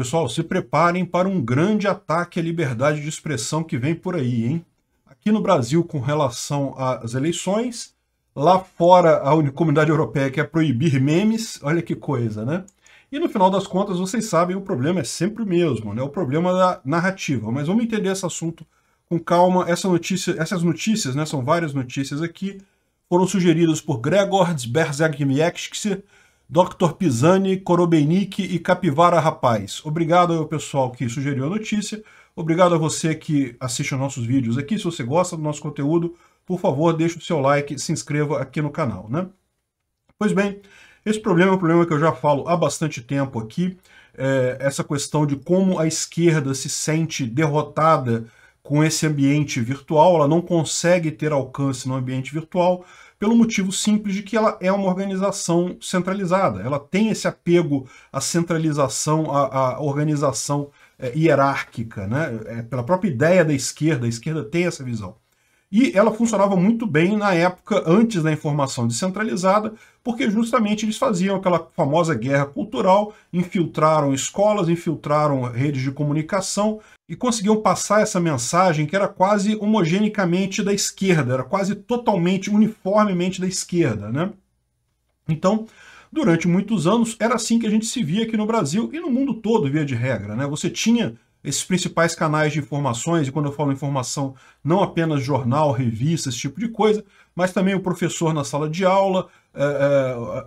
Pessoal, se preparem para um grande ataque à liberdade de expressão que vem por aí, hein? Aqui no Brasil, com relação às eleições, lá fora, a comunidade europeia quer proibir memes, olha que coisa, né? E no final das contas, vocês sabem, o problema é sempre o mesmo, né? O problema da narrativa. Mas vamos entender esse assunto com calma. Essa notícia, essas notícias, né? São várias notícias aqui. Foram sugeridas por Gregor Berzegmiekskse, Dr. Pisani, Korobenik e Capivara Rapaz. Obrigado ao pessoal que sugeriu a notícia. Obrigado a você que assiste aos nossos vídeos aqui. Se você gosta do nosso conteúdo, por favor, deixe o seu like, se inscreva aqui no canal, né? Pois bem, esse problema é um problema que eu já falo há bastante tempo aqui. É essa questão de como a esquerda se sente derrotada com esse ambiente virtual, ela não consegue ter alcance no ambiente virtual, pelo motivo simples de que ela é uma organização centralizada. Ela tem esse apego à centralização, à, à organização é, hierárquica, né? É, pela própria ideia da esquerda, a esquerda tem essa visão. E ela funcionava muito bem na época antes da informação descentralizada, porque justamente eles faziam aquela famosa guerra cultural, infiltraram escolas, infiltraram redes de comunicação e conseguiam passar essa mensagem que era quase homogenicamente da esquerda, era quase totalmente, uniformemente da esquerda, né? Então, durante muitos anos, era assim que a gente se via aqui no Brasil e no mundo todo, via de regra, né? Você tinha esses principais canais de informações, e quando eu falo informação, não apenas jornal, revista, esse tipo de coisa, mas também o professor na sala de aula, é,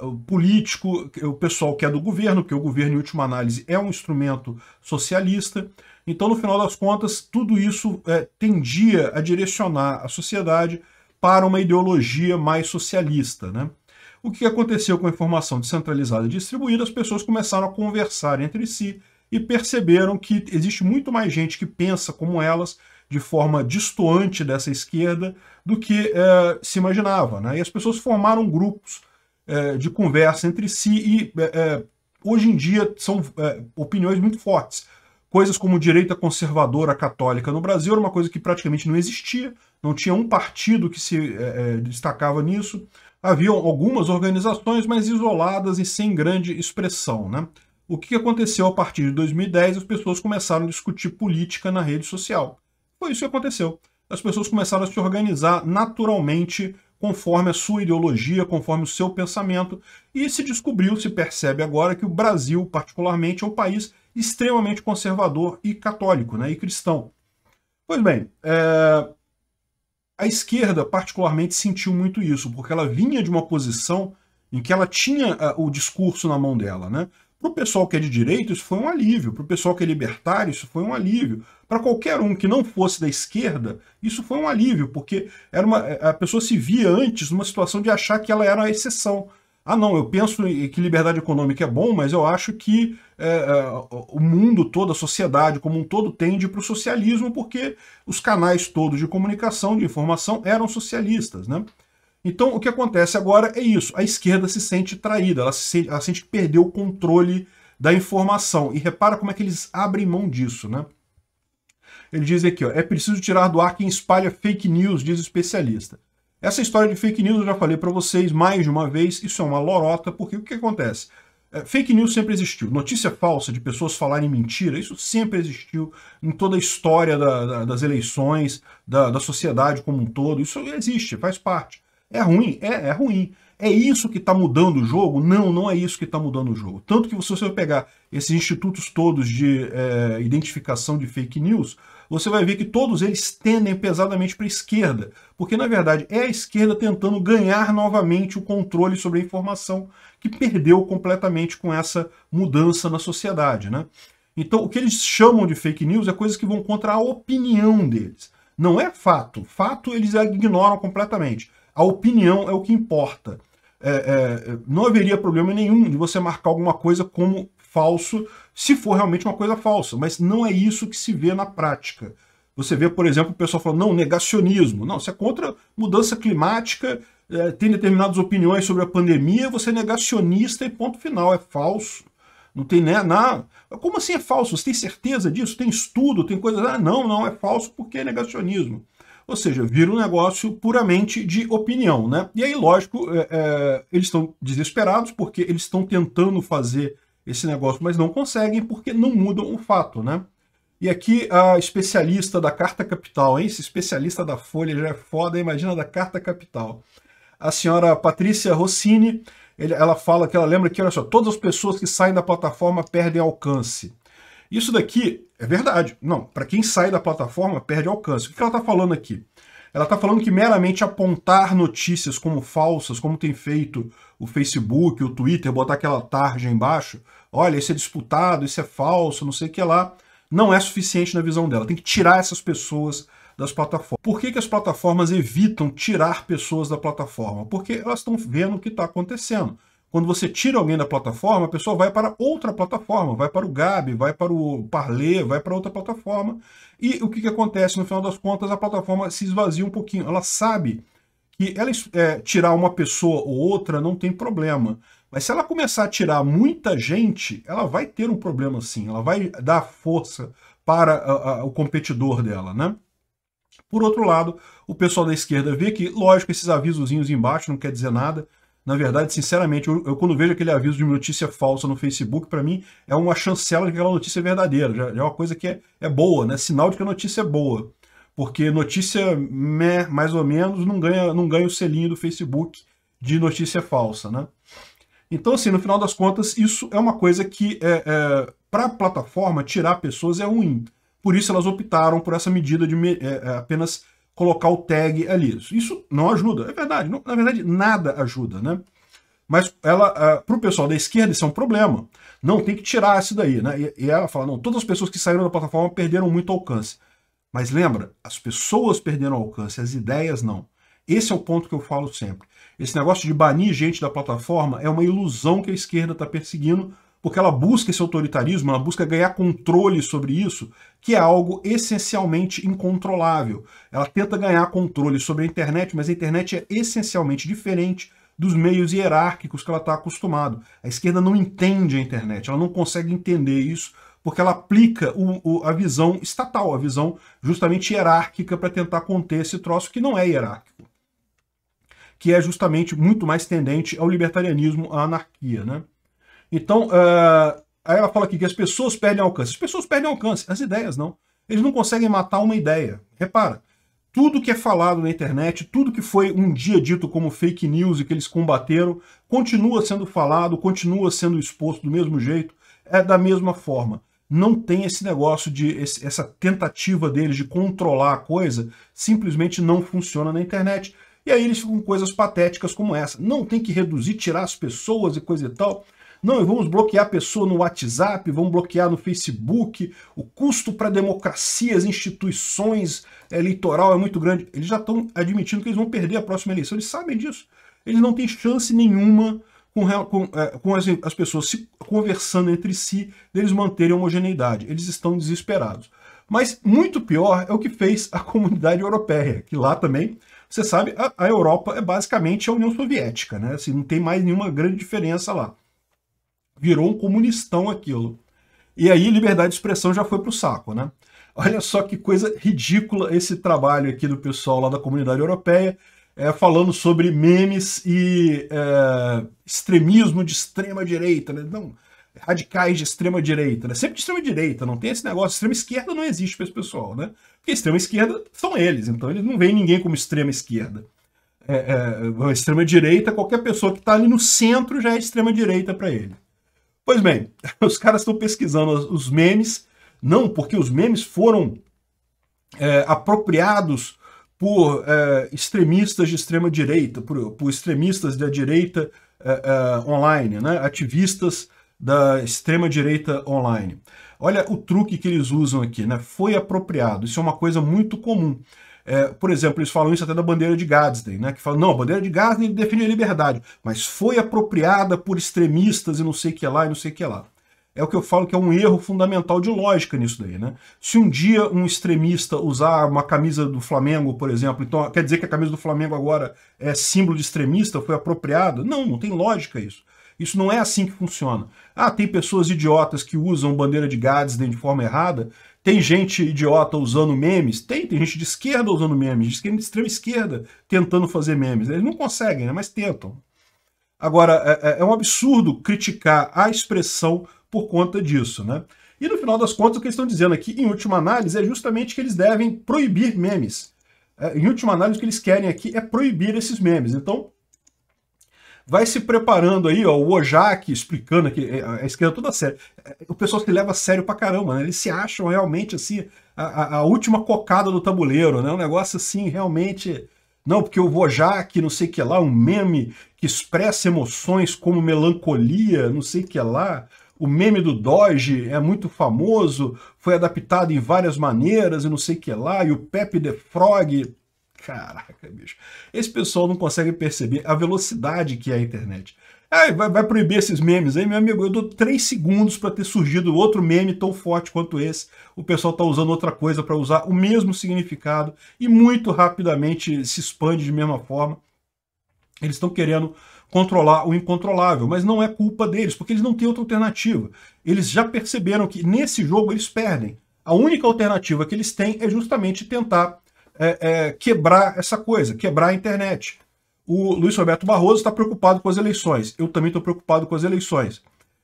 é, o político, o pessoal que é do governo, porque o governo, em última análise, é um instrumento socialista. Então, no final das contas, tudo isso é, tendia a direcionar a sociedade para uma ideologia mais socialista. Né? O que aconteceu com a informação descentralizada e distribuída? As pessoas começaram a conversar entre si e perceberam que existe muito mais gente que pensa como elas de forma distoante dessa esquerda do que é, se imaginava. Né? E as pessoas formaram grupos é, de conversa entre si e é, hoje em dia são opiniões muito fortes. Coisas como direita conservadora católica no Brasil era uma coisa que praticamente não existia, não tinha um partido que se destacava nisso. Havia algumas organizações, mas isoladas e sem grande expressão. Né? O que aconteceu a partir de 2010? As pessoas começaram a discutir política na rede social. Foi isso que aconteceu. As pessoas começaram a se organizar naturalmente conforme a sua ideologia, conforme o seu pensamento, e se descobriu, se percebe agora, que o Brasil, particularmente, é um país extremamente conservador e católico, né, e cristão. Pois bem, é... a esquerda particularmente sentiu muito isso, porque ela vinha de uma posição em que ela tinha uh, o discurso na mão dela. Né? Para o pessoal que é de direita, isso foi um alívio. Para o pessoal que é libertário, isso foi um alívio. Para qualquer um que não fosse da esquerda, isso foi um alívio, porque era uma, a pessoa se via antes numa situação de achar que ela era a exceção. Ah, não, eu penso que liberdade econômica é bom, mas eu acho que é, é o mundo todo, a sociedade como um todo, tende para o socialismo, porque os canais todos de comunicação, de informação, eram socialistas. Né? Então, o que acontece agora é isso. A esquerda se sente traída, ela, se sente, ela sente que perdeu o controle da informação. E repara como é que eles abrem mão disso, né? Ele diz aqui, ó, é preciso tirar do ar quem espalha fake news, diz o especialista. Essa história de fake news eu já falei para vocês mais de uma vez, isso é uma lorota, porque o que acontece? É, fake news sempre existiu. Notícia falsa de pessoas falarem mentira, isso sempre existiu em toda a história da, da, das eleições, da, da sociedade como um todo. Isso existe, faz parte. É ruim? É, é ruim. É isso que está mudando o jogo? Não, não é isso que está mudando o jogo. Tanto que se você pegar esses institutos todos de é, identificação de fake news, você vai ver que todos eles tendem pesadamente para a esquerda, porque na verdade é a esquerda tentando ganhar novamente o controle sobre a informação que perdeu completamente com essa mudança na sociedade. Né? Então, o que eles chamam de fake news é coisas que vão contra a opinião deles. Não é fato. Fato eles ignoram completamente. A opinião é o que importa. É, é, não haveria problema nenhum de você marcar alguma coisa como falso, se for realmente uma coisa falsa, mas não é isso que se vê na prática. Você vê, por exemplo, o pessoal falando, não, negacionismo. Não, você é contra mudança climática, é, tem determinadas opiniões sobre a pandemia, você é negacionista e ponto final, é falso. Não tem né, nada. Como assim é falso? Você tem certeza disso? Tem estudo, tem coisa. Ah, não, não, é falso porque é negacionismo. Ou seja, vira um negócio puramente de opinião, né? E aí, lógico, é, é, eles estão desesperados porque eles estão tentando fazer esse negócio, mas não conseguem porque não mudam o fato, né? E aqui a especialista da Carta Capital, hein? Esse especialista da Folha já é foda, imagina da Carta Capital. A senhora Patrícia Rossini, ela fala que ela lembra que, olha só, todas as pessoas que saem da plataforma perdem alcance. Isso daqui é verdade. Não, para quem sai da plataforma, perde alcance. O que ela está falando aqui? Ela está falando que meramente apontar notícias como falsas, como tem feito o Facebook, o Twitter, botar aquela tarja embaixo, olha, isso é disputado, isso é falso, não sei o que lá, não é suficiente na visão dela. Tem que tirar essas pessoas das plataformas. Por que, que as plataformas evitam tirar pessoas da plataforma? Porque elas estão vendo o que está acontecendo. Quando você tira alguém da plataforma, a pessoa vai para outra plataforma, vai para o Gabi, vai para o Parler, vai para outra plataforma. E o que, que acontece? No final das contas, a plataforma se esvazia um pouquinho. Ela sabe que ela é, tirar uma pessoa ou outra não tem problema. Mas se ela começar a tirar muita gente, ela vai ter um problema sim. Ela vai dar força para a, a, o competidor dela, né? Por outro lado, o pessoal da esquerda vê que, lógico, esses avisozinhos embaixo não quer dizer nada, na verdade, sinceramente, eu, eu quando vejo aquele aviso de notícia falsa no Facebook, para mim é uma chancela de que aquela notícia é verdadeira. Já, já, é uma coisa que é, é boa, né? Sinal de que a notícia é boa. Porque notícia meh, mais ou menos não ganha, não ganha o selinho do Facebook de notícia falsa, né? Então, assim, no final das contas, isso é uma coisa que, é, é, para a plataforma, tirar pessoas é ruim. Por isso, elas optaram por essa medida de é, é, apenas colocar o tag ali. Isso não ajuda, é verdade. Não, na verdade, nada ajuda, né? Mas ela, uh, para o pessoal da esquerda, isso é um problema. Não, tem que tirar isso daí, né? E, e, ela fala, não, todas as pessoas que saíram da plataforma perderam muito alcance. Mas lembra, as pessoas perderam alcance, as ideias não. Esse é o ponto que eu falo sempre. Esse negócio de banir gente da plataforma é uma ilusão que a esquerda está perseguindo porque ela busca esse autoritarismo, ela busca ganhar controle sobre isso, que é algo essencialmente incontrolável. Ela tenta ganhar controle sobre a internet, mas a internet é essencialmente diferente dos meios hierárquicos que ela está acostumado. A esquerda não entende a internet, ela não consegue entender isso, porque ela aplica o, o, a visão estatal, a visão justamente hierárquica para tentar conter esse troço que não é hierárquico, que é justamente muito mais tendente ao libertarianismo, à anarquia, né? Então, uh, aí ela fala aqui que as pessoas perdem alcance. As pessoas perdem alcance, as ideias não. Eles não conseguem matar uma ideia. Repara, tudo que é falado na internet, tudo que foi um dia dito como fake news e que eles combateram, continua sendo falado, continua sendo exposto do mesmo jeito, é da mesma forma. Não tem esse negócio de esse, essa tentativa deles de controlar a coisa, simplesmente não funciona na internet. E aí eles ficam com coisas patéticas como essa. Não tem que reduzir, tirar as pessoas e coisa e tal. Não, vamos bloquear a pessoa no WhatsApp, vamos bloquear no Facebook. O custo para democracias, instituições, é, eleitoral é muito grande. Eles já estão admitindo que eles vão perder a próxima eleição. Eles sabem disso. Eles não têm chance nenhuma com, com, é, com as, as pessoas se conversando entre si, deles manterem a homogeneidade. Eles estão desesperados. Mas muito pior é o que fez a comunidade europeia, que lá também, você sabe, a, a Europa é basicamente a União Soviética, né? Assim, não tem mais nenhuma grande diferença lá virou um comunistão aquilo. E aí liberdade de expressão já foi pro saco, né? Olha só que coisa ridícula esse trabalho aqui do pessoal lá da comunidade europeia, é, falando sobre memes e é, extremismo de extrema direita, né? Não, radicais de extrema direita, né? Sempre de extrema direita, não tem esse negócio. Extrema esquerda não existe para esse pessoal, né? Porque extrema esquerda são eles, então eles não veem ninguém como extrema esquerda. É, é, extrema direita, qualquer pessoa que está ali no centro já é extrema direita para ele. Pois bem, os caras estão pesquisando os memes, não porque os memes foram é, apropriados por é, extremistas de extrema direita, por, por extremistas da direita é, é, online, né? ativistas da extrema direita online. Olha o truque que eles usam aqui, né? Foi apropriado. Isso é uma coisa muito comum. É, por exemplo, eles falam isso até da bandeira de Gadsden, né? Que fala não, a bandeira de Gadsden defende a liberdade, mas foi apropriada por extremistas e não sei o que lá e não sei o que lá. É o que eu falo que é um erro fundamental de lógica nisso daí, né? Se um dia um extremista usar uma camisa do Flamengo, por exemplo, então quer dizer que a camisa do Flamengo agora é símbolo de extremista, foi apropriada? Não, não tem lógica isso. Isso não é assim que funciona. Ah, tem pessoas idiotas que usam bandeira de Gadsden de forma errada tem gente idiota usando memes? Tem, tem gente de esquerda usando memes, de esquerda de extrema esquerda tentando fazer memes. Eles não conseguem, né? mas tentam. Agora, é, é, é um absurdo criticar a expressão por conta disso, né? E no final das contas, o que eles estão dizendo aqui, em última análise, é justamente que eles devem proibir memes. É, em última análise, o que eles querem aqui é proibir esses memes. Então, vai se preparando aí, ó, o Ojak explicando aqui, é, a esquerda toda séria. É, o pessoal se leva a sério pra caramba, né? Eles se acham realmente assim, a, a última cocada do tabuleiro, né? Um negócio assim, realmente. Não, porque o Bojac, não sei o que lá, um meme que expressa emoções como melancolia, não sei o que lá. O meme do Doge é muito famoso, foi adaptado em várias maneiras e não sei o que lá. E o Pepe the Frog Caraca, bicho. Esse pessoal não consegue perceber a velocidade que é a internet. vai, vai proibir esses memes aí, meu amigo. Eu dou três segundos para ter surgido outro meme tão forte quanto esse. O pessoal está usando outra coisa para usar o mesmo significado e muito rapidamente se expande de mesma forma. Eles estão querendo controlar o incontrolável, mas não é culpa deles, porque eles não têm outra alternativa. Eles já perceberam que nesse jogo eles perdem. A única alternativa que eles têm é justamente tentar é, é, quebrar essa coisa, quebrar a internet. O Luiz Roberto Barroso está preocupado com as eleições. Eu também estou preocupado com as eleições.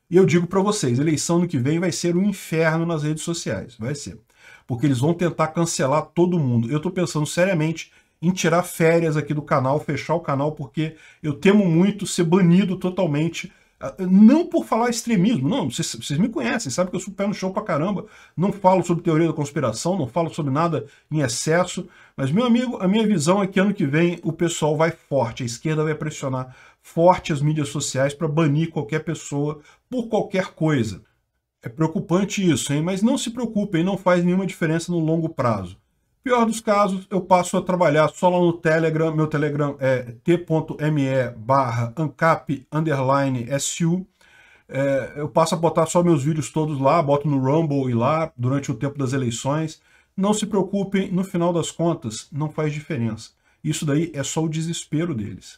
E eu digo para vocês, eleição no que vem vai ser um inferno nas redes sociais, vai ser. Porque eles vão tentar cancelar todo mundo. Eu estou pensando seriamente em tirar férias aqui do canal, fechar o canal, porque eu temo muito ser banido totalmente ah, não por falar extremismo, não, vocês, me conhecem, sabem que eu sou pé no chão pra caramba, não falo sobre teoria da conspiração, não falo sobre nada em excesso, mas, meu amigo, a minha visão é que ano que vem o pessoal vai forte, a esquerda vai pressionar forte as mídias sociais para banir qualquer pessoa por qualquer coisa. É preocupante isso, hein? mas não se preocupem, não faz nenhuma diferença no longo prazo. Pior dos casos, eu passo a trabalhar só lá no Telegram. Meu Telegram é t.me barra ancap underline su. É, eu passo a botar só meus vídeos todos lá, boto no Rumble e lá, durante o tempo das eleições. Não se preocupem, no final das contas, não faz diferença. Isso daí é só o desespero deles